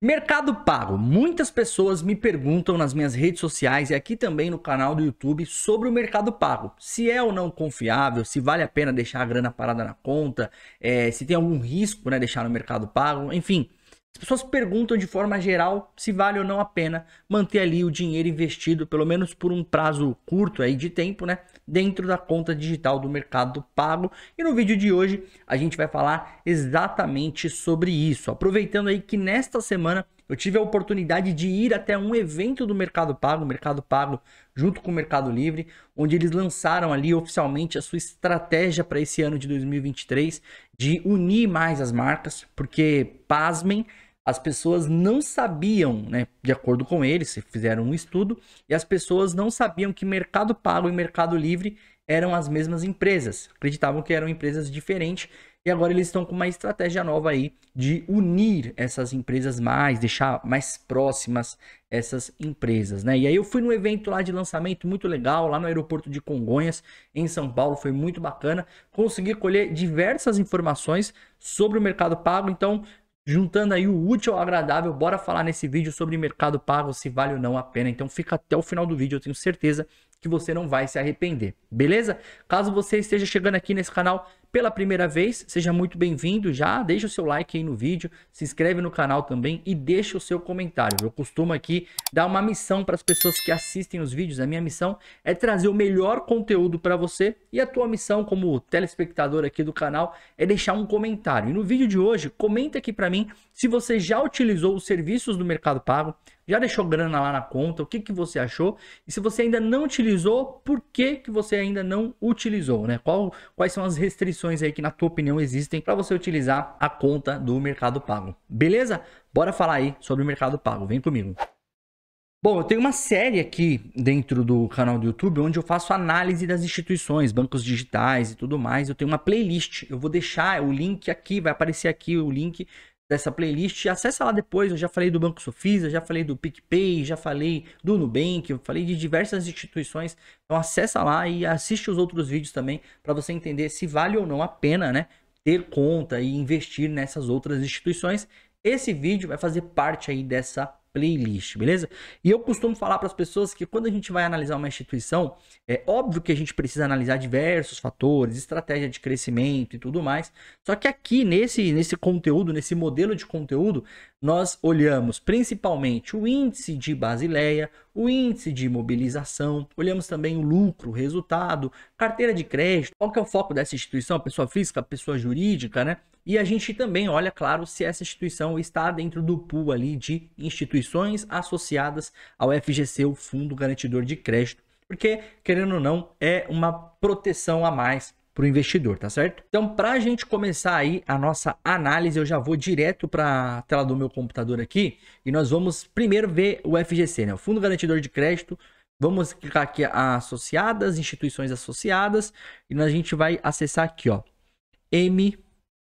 Mercado Pago. Muitas pessoas me perguntam nas minhas redes sociais e aqui também no canal do YouTube sobre o Mercado Pago. Se é ou não confiável, se vale a pena deixar a grana parada na conta, é, se tem algum risco, né, deixar no Mercado Pago, enfim. As pessoas perguntam de forma geral se vale ou não a pena manter ali o dinheiro investido, pelo menos por um prazo curto aí de tempo, né? dentro da conta digital do Mercado Pago. E no vídeo de hoje a gente vai falar exatamente sobre isso. Aproveitando aí que nesta semana eu tive a oportunidade de ir até um evento do Mercado Pago, Mercado Pago junto com o Mercado Livre, onde eles lançaram ali oficialmente a sua estratégia para esse ano de 2023 de unir mais as marcas, porque pasmem, as pessoas não sabiam, né, de acordo com eles, fizeram um estudo, e as pessoas não sabiam que Mercado Pago e Mercado Livre eram as mesmas empresas. Acreditavam que eram empresas diferentes e agora eles estão com uma estratégia nova aí de unir essas empresas mais, deixar mais próximas essas empresas, né? E aí eu fui no evento lá de lançamento muito legal, lá no aeroporto de Congonhas, em São Paulo, foi muito bacana. Consegui colher diversas informações sobre o mercado pago, então Juntando aí o útil ao agradável, bora falar nesse vídeo sobre mercado pago, se vale ou não a pena. Então fica até o final do vídeo, eu tenho certeza que você não vai se arrepender, beleza? Caso você esteja chegando aqui nesse canal pela primeira vez, seja muito bem-vindo já, deixa o seu like aí no vídeo, se inscreve no canal também e deixa o seu comentário. Eu costumo aqui dar uma missão para as pessoas que assistem os vídeos, a minha missão é trazer o melhor conteúdo para você e a tua missão como telespectador aqui do canal é deixar um comentário. E no vídeo de hoje, comenta aqui para mim se você já utilizou os serviços do Mercado Pago, já deixou grana lá na conta? O que, que você achou? E se você ainda não utilizou, por que, que você ainda não utilizou? Né? Qual, quais são as restrições aí que, na tua opinião, existem para você utilizar a conta do Mercado Pago? Beleza? Bora falar aí sobre o Mercado Pago. Vem comigo. Bom, eu tenho uma série aqui dentro do canal do YouTube onde eu faço análise das instituições, bancos digitais e tudo mais. Eu tenho uma playlist. Eu vou deixar o link aqui, vai aparecer aqui o link dessa playlist. Acessa lá depois, eu já falei do Banco Sofisa, já falei do PicPay, já falei do Nubank, eu falei de diversas instituições. Então acessa lá e assiste os outros vídeos também para você entender se vale ou não a pena, né, ter conta e investir nessas outras instituições. Esse vídeo vai fazer parte aí dessa playlist, beleza? E eu costumo falar para as pessoas que quando a gente vai analisar uma instituição, é óbvio que a gente precisa analisar diversos fatores, estratégia de crescimento e tudo mais. Só que aqui nesse, nesse conteúdo, nesse modelo de conteúdo, nós olhamos principalmente o índice de Basileia, o índice de mobilização, olhamos também o lucro, o resultado, carteira de crédito, qual que é o foco dessa instituição, pessoa física, pessoa jurídica, né? E a gente também olha, claro, se essa instituição está dentro do pool ali de instituições instituições associadas ao FGC, o Fundo Garantidor de Crédito, porque, querendo ou não, é uma proteção a mais para o investidor, tá certo? Então, para a gente começar aí a nossa análise, eu já vou direto para a tela do meu computador aqui e nós vamos primeiro ver o FGC, né? O Fundo Garantidor de Crédito. Vamos clicar aqui associadas, instituições associadas e a gente vai acessar aqui, ó, M,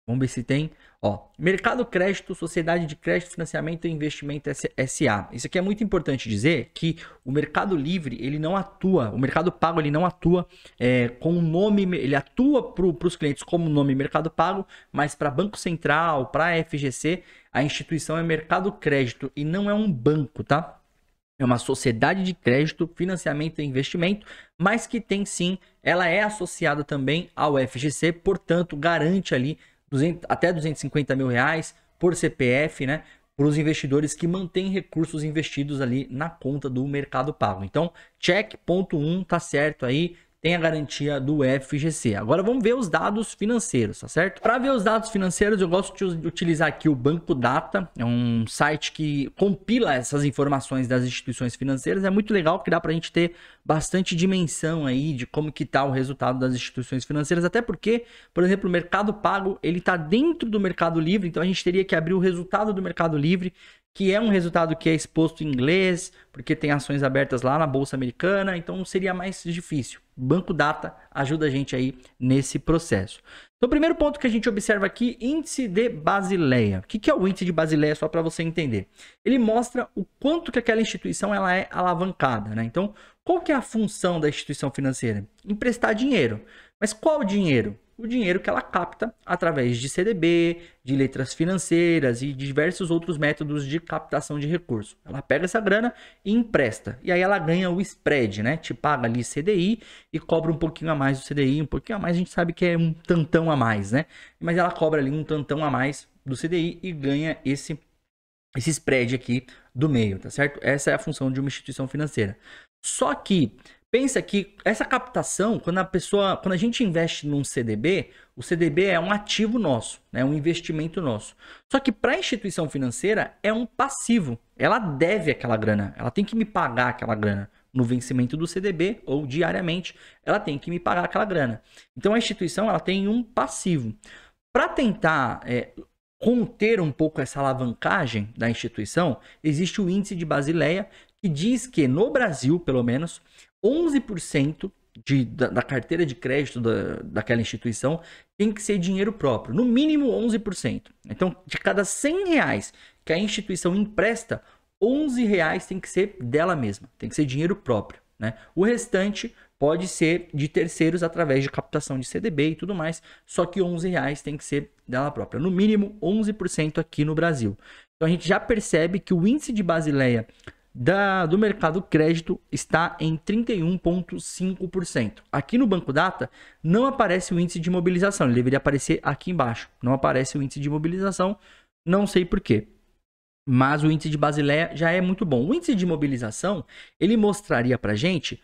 vamos ver se tem Ó, mercado crédito, sociedade de crédito, financiamento e investimento SA. Isso aqui é muito importante dizer que o mercado livre ele não atua, o mercado pago ele não atua é, com o nome, ele atua para os clientes como nome mercado pago, mas para Banco Central, para a FGC, a instituição é mercado crédito e não é um banco, tá? É uma sociedade de crédito, financiamento e investimento, mas que tem sim, ela é associada também ao FGC, portanto garante ali 200, até 250 mil reais por CPF, né? Para os investidores que mantêm recursos investidos ali na conta do Mercado Pago. Então, check ponto um, tá certo aí tem a garantia do FGC. Agora vamos ver os dados financeiros, tá certo? Para ver os dados financeiros, eu gosto de utilizar aqui o Banco Data, é um site que compila essas informações das instituições financeiras. É muito legal que dá para a gente ter bastante dimensão aí de como que está o resultado das instituições financeiras, até porque, por exemplo, o Mercado Pago, ele está dentro do Mercado Livre, então a gente teria que abrir o resultado do Mercado Livre que é um resultado que é exposto em inglês, porque tem ações abertas lá na bolsa americana, então seria mais difícil. Banco Data ajuda a gente aí nesse processo. Então, o primeiro ponto que a gente observa aqui, índice de Basileia. O que é o índice de Basileia, só para você entender? Ele mostra o quanto que aquela instituição ela é alavancada. Né? Então, qual que é a função da instituição financeira? Emprestar dinheiro. Mas qual dinheiro? o dinheiro que ela capta através de CDB, de letras financeiras e diversos outros métodos de captação de recurso. Ela pega essa grana e empresta. E aí ela ganha o spread, né? Te paga ali CDI e cobra um pouquinho a mais do CDI, um pouquinho a mais, a gente sabe que é um tantão a mais, né? Mas ela cobra ali um tantão a mais do CDI e ganha esse esse spread aqui do meio, tá certo? Essa é a função de uma instituição financeira. Só que Pensa que essa captação, quando a pessoa, quando a gente investe num CDB, o CDB é um ativo nosso, é né? um investimento nosso. Só que para a instituição financeira é um passivo. Ela deve aquela grana, ela tem que me pagar aquela grana no vencimento do CDB ou diariamente, ela tem que me pagar aquela grana. Então a instituição ela tem um passivo. Para tentar é, conter um pouco essa alavancagem da instituição, existe o índice de Basileia que diz que no Brasil, pelo menos, 11% de, da, da, carteira de crédito da, daquela instituição tem que ser dinheiro próprio, no mínimo 11%. Então, de cada 100 reais que a instituição empresta, 11 reais tem que ser dela mesma, tem que ser dinheiro próprio. Né? O restante pode ser de terceiros através de captação de CDB e tudo mais, só que 11 reais tem que ser dela própria, no mínimo 11% aqui no Brasil. Então a gente já percebe que o índice de Basileia da, do mercado crédito está em 31,5%. Aqui no Banco Data não aparece o índice de mobilização, ele deveria aparecer aqui embaixo. Não aparece o índice de mobilização, não sei porquê. Mas o índice de Basileia já é muito bom. O índice de mobilização ele mostraria para gente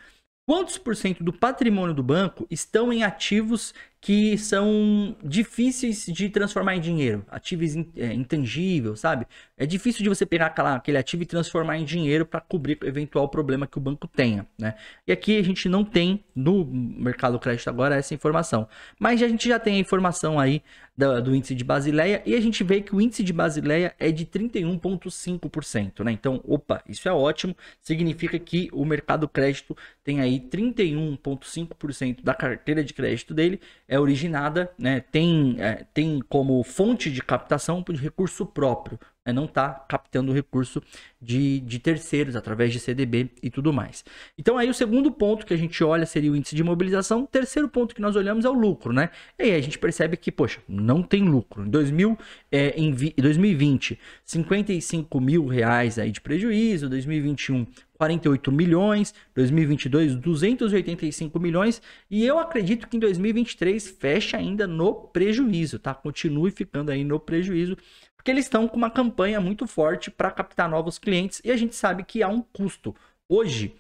quantos por cento do patrimônio do banco estão em ativos que são difíceis de transformar em dinheiro, ativos é, intangíveis, sabe? É difícil de você pegar aquela, aquele ativo e transformar em dinheiro para cobrir eventual problema que o banco tenha, né? E aqui a gente não tem no mercado crédito agora essa informação, mas a gente já tem a informação aí do, do índice de Basileia e a gente vê que o índice de Basileia é de 31,5%, né? Então, opa, isso é ótimo, significa que o mercado crédito tem aí 31,5% da carteira de crédito dele é originada, né, tem, é, tem como fonte de captação de recurso próprio, é, não está captando recurso de, de terceiros através de CDB e tudo mais. Então aí o segundo ponto que a gente olha seria o índice de mobilização. O terceiro ponto que nós olhamos é o lucro, né? E aí a gente percebe que, poxa, não tem lucro. Em, 2000, é, em 2020, 55 mil reais aí de prejuízo, 2021, 48 milhões, 2022 285 milhões e eu acredito que em 2023 fecha ainda no prejuízo, tá? Continue ficando aí no prejuízo porque eles estão com uma campanha muito forte para captar novos clientes e a gente sabe que há um custo. Hoje,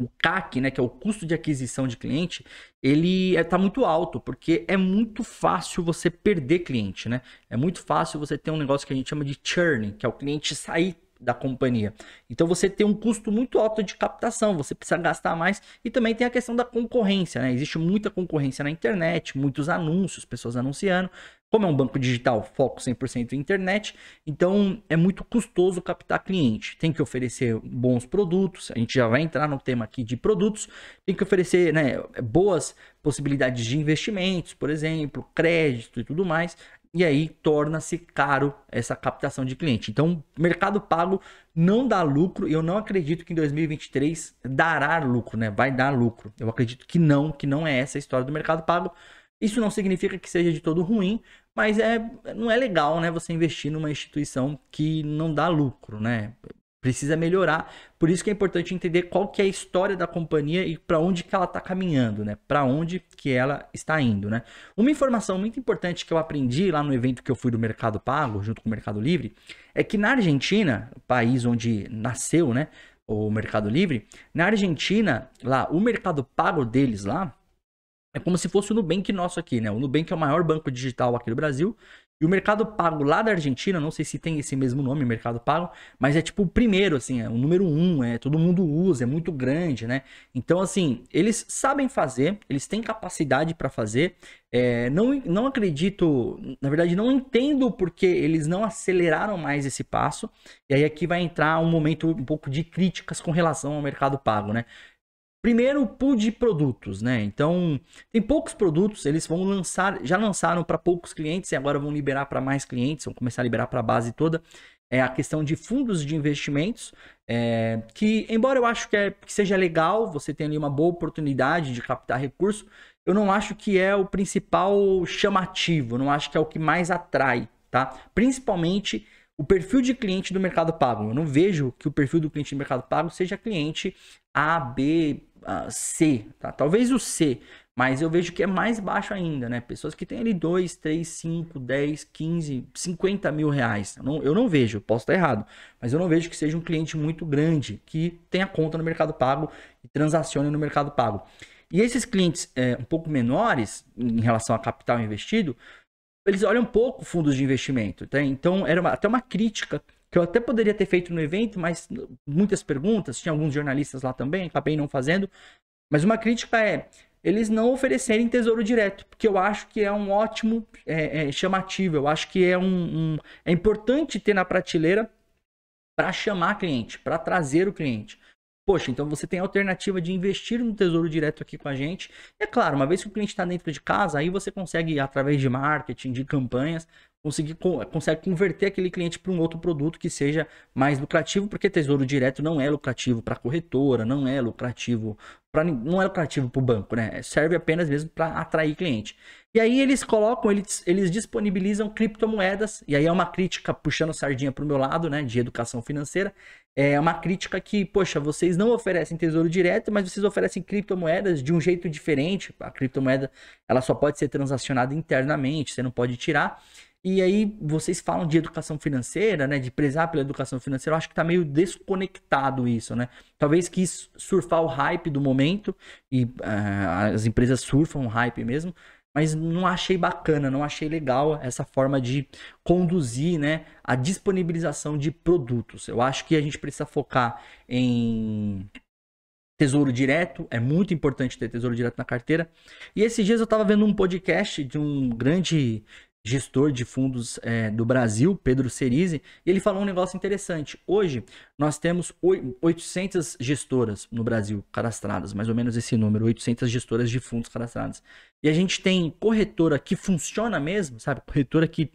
o CAC, né, que é o custo de aquisição de cliente, ele está é, tá muito alto, porque é muito fácil você perder cliente, né? É muito fácil você ter um negócio que a gente chama de churning, que é o cliente sair da companhia. Então você tem um custo muito alto de captação, você precisa gastar mais e também tem a questão da concorrência, né? Existe muita concorrência na internet, muitos anúncios, pessoas anunciando. Como é um banco digital, foco 100% em internet, então é muito custoso captar cliente. Tem que oferecer bons produtos, a gente já vai entrar no tema aqui de produtos, tem que oferecer né, boas possibilidades de investimentos, por exemplo, crédito e tudo mais e aí torna-se caro essa captação de cliente. Então, mercado pago não dá lucro. Eu não acredito que em 2023 dará lucro, né? Vai dar lucro. Eu acredito que não, que não é essa a história do mercado pago. Isso não significa que seja de todo ruim, mas é, não é legal, né? Você investir numa instituição que não dá lucro, né? precisa melhorar. Por isso que é importante entender qual que é a história da companhia e para onde que ela está caminhando, né? Para onde que ela está indo, né? Uma informação muito importante que eu aprendi lá no evento que eu fui do Mercado Pago, junto com o Mercado Livre, é que na Argentina, país onde nasceu, né, o Mercado Livre, na Argentina, lá o Mercado Pago deles lá é como se fosse o Nubank nosso aqui, né? O Nubank é o maior banco digital aqui do Brasil e o Mercado Pago lá da Argentina, não sei se tem esse mesmo nome, Mercado Pago, mas é tipo o primeiro, assim, é o número um, é, todo mundo usa, é muito grande, né? Então, assim, eles sabem fazer, eles têm capacidade para fazer. É, não, não acredito, na verdade, não entendo porque eles não aceleraram mais esse passo. E aí aqui vai entrar um momento um pouco de críticas com relação ao Mercado Pago, né? Primeiro, o pool de produtos, né? Então, tem poucos produtos, eles vão lançar, já lançaram para poucos clientes e agora vão liberar para mais clientes, vão começar a liberar para a base toda. É a questão de fundos de investimentos, é, que embora eu acho que, é, que seja legal, você tem ali uma boa oportunidade de captar recurso, eu não acho que é o principal chamativo, não acho que é o que mais atrai, tá? Principalmente o perfil de cliente do mercado pago. Eu não vejo que o perfil do cliente do mercado pago seja cliente A, B, uh, C, tá? Talvez o C, mas eu vejo que é mais baixo ainda, né? Pessoas que têm ali 2, 3, 5, 10, 15, 50 mil reais. Eu não, eu não vejo, posso estar errado, mas eu não vejo que seja um cliente muito grande que tenha conta no Mercado Pago e transacione no Mercado Pago. E esses clientes é, um pouco menores em relação a capital investido, eles olham pouco fundos de investimento. Tá? Então, era uma, até uma crítica que eu até poderia ter feito no evento, mas muitas perguntas, tinha alguns jornalistas lá também, acabei não fazendo. Mas uma crítica é eles não oferecerem tesouro direto, porque eu acho que é um ótimo é, é, chamativo, eu acho que é um, um é importante ter na prateleira para chamar cliente, para trazer o cliente. Poxa, então você tem a alternativa de investir no tesouro direto aqui com a gente. E é claro, uma vez que o cliente está dentro de casa, aí você consegue, através de marketing, de campanhas, conseguir consegue converter aquele cliente para um outro produto que seja mais lucrativo, porque tesouro direto não é lucrativo para corretora, não é lucrativo para não é lucrativo para o banco, né? É, serve apenas mesmo para atrair cliente. E aí eles colocam, eles, eles disponibilizam criptomoedas, e aí é uma crítica puxando sardinha para o meu lado, né, de educação financeira, é uma crítica que, poxa, vocês não oferecem tesouro direto, mas vocês oferecem criptomoedas de um jeito diferente. A criptomoeda, ela só pode ser transacionada internamente, você não pode tirar. E aí vocês falam de educação financeira, né, de prezar pela educação financeira, eu acho que tá meio desconectado isso, né? Talvez quis surfar o hype do momento e uh, as empresas surfam o hype mesmo, mas não achei bacana, não achei legal essa forma de conduzir, né, a disponibilização de produtos. Eu acho que a gente precisa focar em Tesouro direto, é muito importante ter tesouro direto na carteira. E esses dias eu estava vendo um podcast de um grande gestor de fundos é, do Brasil, Pedro Cerise, e ele falou um negócio interessante. Hoje, nós temos 800 gestoras no Brasil cadastradas, mais ou menos esse número, 800 gestoras de fundos cadastradas. E a gente tem corretora que funciona mesmo, sabe? Corretora que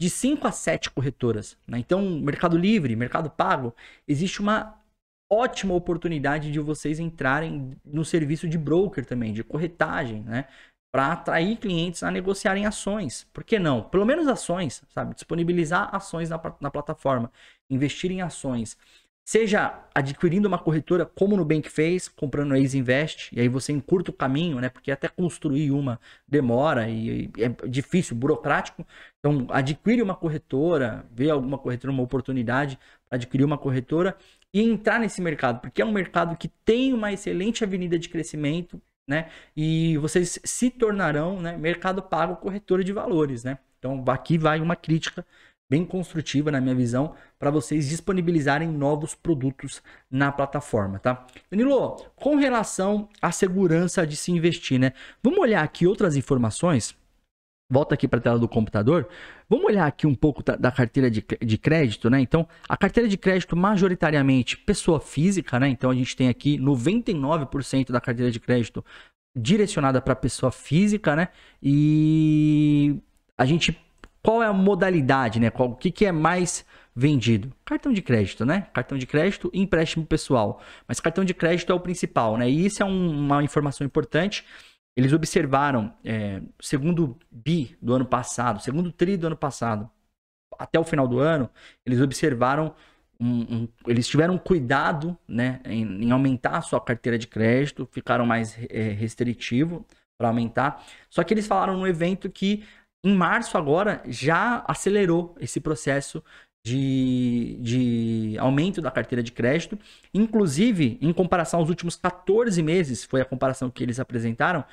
de 5 a 7 corretoras. Né? Então, Mercado Livre, Mercado Pago, existe uma ótima oportunidade de vocês entrarem no serviço de broker também, de corretagem, né? para atrair clientes a negociarem ações. Por que não? Pelo menos ações, sabe? Disponibilizar ações na, na plataforma, investir em ações. Seja adquirindo uma corretora, como o Nubank fez, comprando a Easy Invest, e aí você encurta o caminho, né? Porque até construir uma demora e, e é difícil, burocrático. Então, adquire uma corretora, vê alguma corretora, uma oportunidade para adquirir uma corretora e entrar nesse mercado, porque é um mercado que tem uma excelente avenida de crescimento né? E vocês se tornarão, né, mercado pago corretora de valores, né? Então aqui vai uma crítica bem construtiva na minha visão para vocês disponibilizarem novos produtos na plataforma, tá? Danilo, com relação à segurança de se investir, né? Vamos olhar aqui outras informações volta aqui para a tela do computador. Vamos olhar aqui um pouco da, da carteira de, de, crédito, né? Então, a carteira de crédito majoritariamente pessoa física, né? Então, a gente tem aqui 99% da carteira de crédito direcionada para pessoa física, né? E a gente qual é a modalidade, né? Qual, o que, que é mais vendido? Cartão de crédito, né? Cartão de crédito e empréstimo pessoal. Mas cartão de crédito é o principal, né? E isso é um, uma informação importante eles observaram, é, segundo bi do ano passado, segundo tri do ano passado, até o final do ano, eles observaram, um, um, eles tiveram cuidado né, em, em, aumentar a sua carteira de crédito, ficaram mais é, restritivo para aumentar. Só que eles falaram no evento que em março agora já acelerou esse processo de, de aumento da carteira de crédito. Inclusive, em comparação aos últimos 14 meses, foi a comparação que eles apresentaram,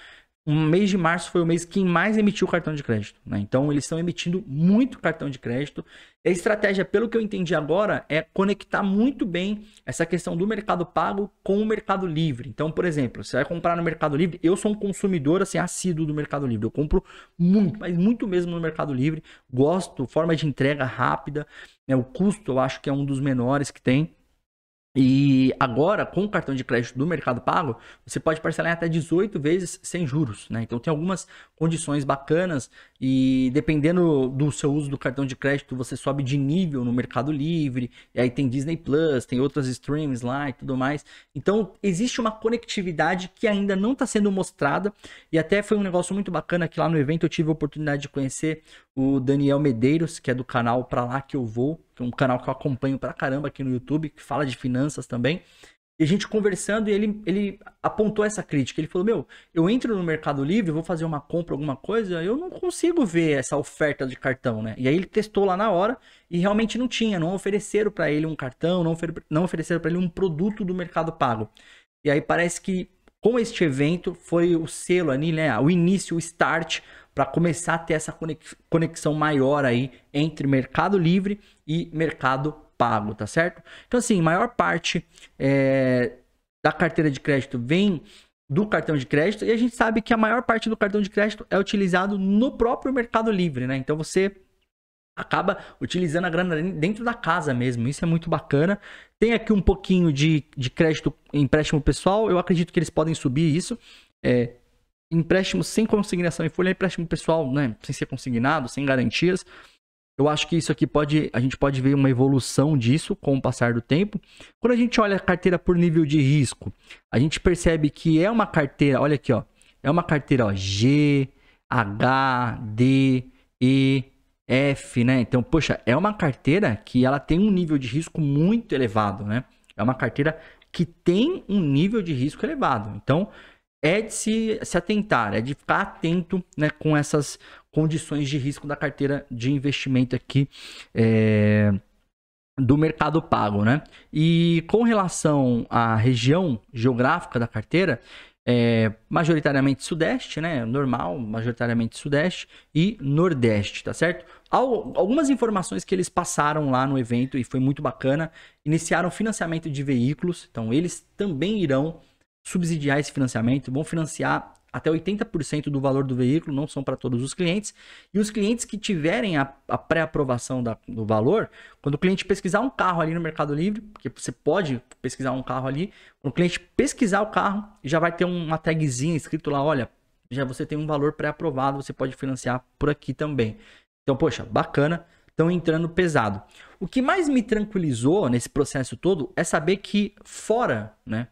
o mês de março foi o mês que mais emitiu cartão de crédito. Né? Então, eles estão emitindo muito cartão de crédito. a estratégia, pelo que eu entendi agora, é conectar muito bem essa questão do mercado pago com o mercado livre. Então, por exemplo, você vai comprar no Mercado Livre. Eu sou um consumidor assim, assíduo do Mercado Livre. Eu compro muito, mas muito mesmo no Mercado Livre. Gosto, forma de entrega rápida. Né? O custo eu acho que é um dos menores que tem. E agora, com o cartão de crédito do Mercado Pago, você pode parcelar em até 18 vezes sem juros, né? Então tem algumas condições bacanas e dependendo do seu uso do cartão de crédito, você sobe de nível no Mercado Livre, e aí tem Disney Plus, tem outras streams lá e tudo mais. Então existe uma conectividade que ainda não está sendo mostrada e até foi um negócio muito bacana que lá no evento eu tive a oportunidade de conhecer o Daniel Medeiros, que é do canal Pra Lá Que Eu Vou, que é um canal que eu acompanho pra caramba aqui no YouTube, que fala de finanças também. E a gente conversando e ele, ele apontou essa crítica. Ele falou: Meu, eu entro no Mercado Livre, vou fazer uma compra, alguma coisa, eu não consigo ver essa oferta de cartão, né? E aí ele testou lá na hora e realmente não tinha, não ofereceram para ele um cartão, não, não ofereceram para ele um produto do Mercado Pago. E aí parece que com este evento foi o selo ali, né? O início, o start para começar a ter essa conexão maior aí entre Mercado Livre e Mercado Pago, tá certo? Então assim, maior parte é, da carteira de crédito vem do cartão de crédito e a gente sabe que a maior parte do cartão de crédito é utilizado no próprio Mercado Livre, né? Então você acaba utilizando a grana dentro da casa mesmo. Isso é muito bacana. Tem aqui um pouquinho de, de crédito, empréstimo pessoal. Eu acredito que eles podem subir isso. É, empréstimo sem consignação em folha, é empréstimo pessoal, né? Sem ser consignado, sem garantias. Eu acho que isso aqui pode, a gente pode ver uma evolução disso com o passar do tempo. Quando a gente olha a carteira por nível de risco, a gente percebe que é uma carteira, olha aqui, ó, é uma carteira ó, G, H, D, E, F, né? Então, poxa, é uma carteira que ela tem um nível de risco muito elevado, né? É uma carteira que tem um nível de risco elevado. Então, é de se, se atentar, é de ficar atento né, com essas condições de risco da carteira de investimento aqui é, do mercado pago. Né? E com relação à região geográfica da carteira, é, majoritariamente sudeste, né? Normal, majoritariamente sudeste e nordeste, tá certo? algumas informações que eles passaram lá no evento e foi muito bacana. Iniciaram financiamento de veículos, então eles também irão subsidiar esse financiamento, vão financiar até 80% do valor do veículo, não são para todos os clientes. E os clientes que tiverem a, a pré-aprovação do valor, quando o cliente pesquisar um carro ali no Mercado Livre, porque você pode pesquisar um carro ali, quando o cliente pesquisar o carro, já vai ter uma tagzinha escrito lá, olha, já você tem um valor pré-aprovado, você pode financiar por aqui também. Então, poxa, bacana, estão entrando pesado. O que mais me tranquilizou nesse processo todo é saber que fora, né,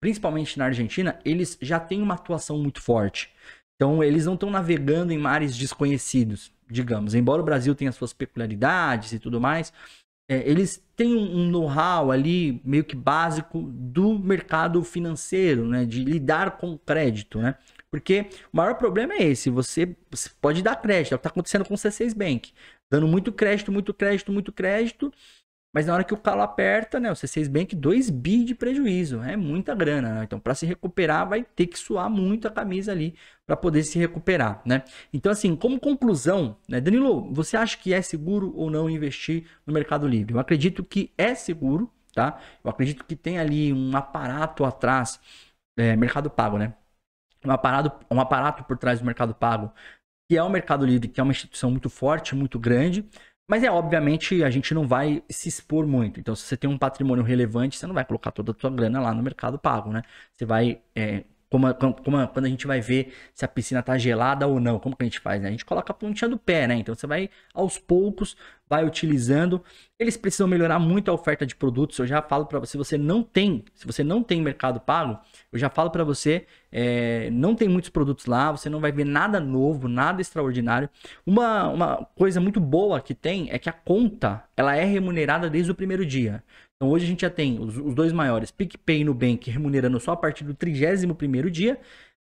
principalmente na Argentina, eles já têm uma atuação muito forte. Então, eles não estão navegando em mares desconhecidos, digamos. Embora o Brasil tenha suas peculiaridades e tudo mais, é, eles têm um know-how ali meio que básico do mercado financeiro, né, de lidar com crédito, né? Porque o maior problema é esse. Você, você pode dar crédito. É o que está acontecendo com o C6 Bank. Dando muito crédito, muito crédito, muito crédito. Mas na hora que o calo aperta, né? O C6 Bank, 2 bi de prejuízo. É muita grana, né? Então, para se recuperar, vai ter que suar muito a camisa ali para poder se recuperar, né? Então, assim, como conclusão, né? Danilo, você acha que é seguro ou não investir no Mercado Livre? Eu acredito que é seguro, tá? Eu acredito que tem ali um aparato atrás, é, Mercado Pago, né? um aparato, um aparato por trás do Mercado Pago, que é o Mercado Livre, que é uma instituição muito forte, muito grande, mas é obviamente a gente não vai se expor muito. Então, se você tem um patrimônio relevante, você não vai colocar toda a sua grana lá no mercado pago, né? Você vai é, como, como, como, quando a gente vai ver se a piscina tá gelada ou não. Como que a gente faz, né? A gente coloca a pontinha do pé, né? Então você vai aos poucos, vai utilizando. Eles precisam melhorar muito a oferta de produtos. Eu já falo para você, se você não tem, se você não tem mercado pago, eu já falo para você, é, não tem muitos produtos lá, você não vai ver nada novo, nada extraordinário. Uma, uma coisa muito boa que tem é que a conta, ela é remunerada desde o primeiro dia. Então hoje a gente já tem os, os dois maiores, PicPay e Nubank, remunerando só a partir do 31º dia.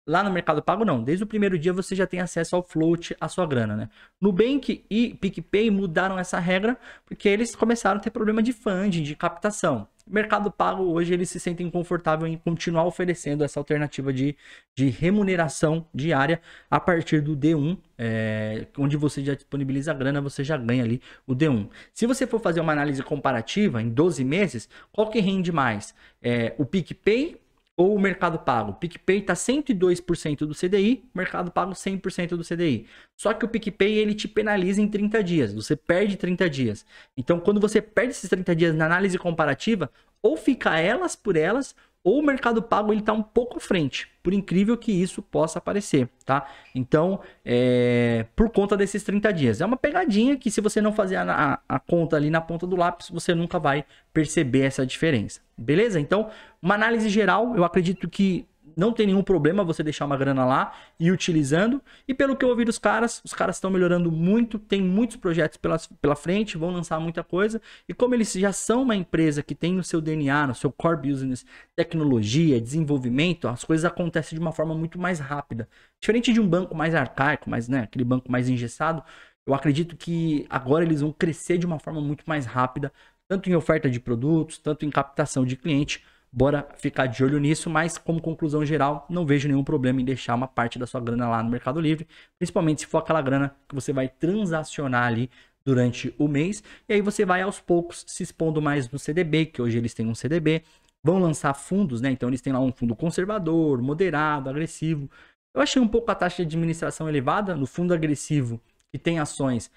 Lá no Mercado Pago não, desde o primeiro dia você já tem acesso ao float, a sua grana, né? Nubank e PicPay mudaram essa regra porque eles começaram a ter problema de funding, de captação mercado pago hoje eles se sentem confortáveis em continuar oferecendo essa alternativa de, de remuneração diária a partir do D1, é, onde você já disponibiliza a grana, você já ganha ali o D1. Se você for fazer uma análise comparativa em 12 meses, qual que rende mais? É, o PicPay ou o Mercado Pago. PicPay está 102% do CDI, Mercado Pago 100% do CDI. Só que o PicPay ele te penaliza em 30 dias, você perde 30 dias. Então, quando você perde esses 30 dias na análise comparativa, ou fica elas por elas, o Mercado Pago ele está um pouco à frente, por incrível que isso possa parecer, tá? Então, é, por conta desses 30 dias. É uma pegadinha que se você não fazer a, a conta ali na ponta do lápis, você nunca vai perceber essa diferença, beleza? Então, uma análise geral, eu acredito que não tem nenhum problema você deixar uma grana lá e ir utilizando. E pelo que eu ouvi dos caras, os caras estão melhorando muito, tem muitos projetos pela, pela frente, vão lançar muita coisa. E como eles já são uma empresa que tem no seu DNA, no seu core business, tecnologia, desenvolvimento, as coisas acontecem de uma forma muito mais rápida. Diferente de um banco mais arcaico, mais, né, aquele banco mais engessado, eu acredito que agora eles vão crescer de uma forma muito mais rápida, tanto em oferta de produtos, tanto em captação de cliente, Bora ficar de olho nisso, mas como conclusão geral, não vejo nenhum problema em deixar uma parte da sua grana lá no Mercado Livre, principalmente se for aquela grana que você vai transacionar ali durante o mês, e aí você vai aos poucos se expondo mais no CDB, que hoje eles têm um CDB, vão lançar fundos, né? Então eles têm lá um fundo conservador, moderado, agressivo. Eu achei um pouco a taxa de administração elevada no fundo agressivo que tem ações,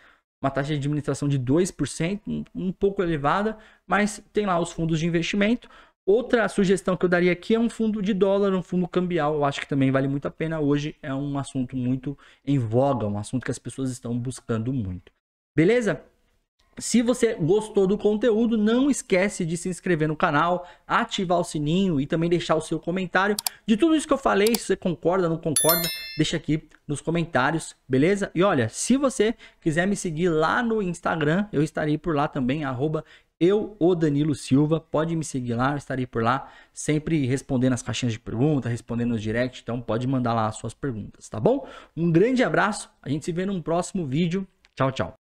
uma taxa de administração de 2%, um pouco elevada, mas tem lá os fundos de investimento. Outra sugestão que eu daria aqui é um fundo de dólar, um fundo cambial. Eu acho que também vale muito a pena. Hoje é um assunto muito em voga, um assunto que as pessoas estão buscando muito. Beleza? Se você gostou do conteúdo, não esquece de se inscrever no canal, ativar o sininho e também deixar o seu comentário. De tudo isso que eu falei, se você concorda, não concorda, deixa aqui nos comentários, beleza? E olha, se você quiser me seguir lá no Instagram, eu estarei por lá também, arroba eu, o Danilo Silva. Pode me seguir lá, estarei por lá, sempre respondendo as caixinhas de pergunta, respondendo os direct. Então pode mandar lá as suas perguntas, tá bom? Um grande abraço, a gente se vê num próximo vídeo. Tchau, tchau.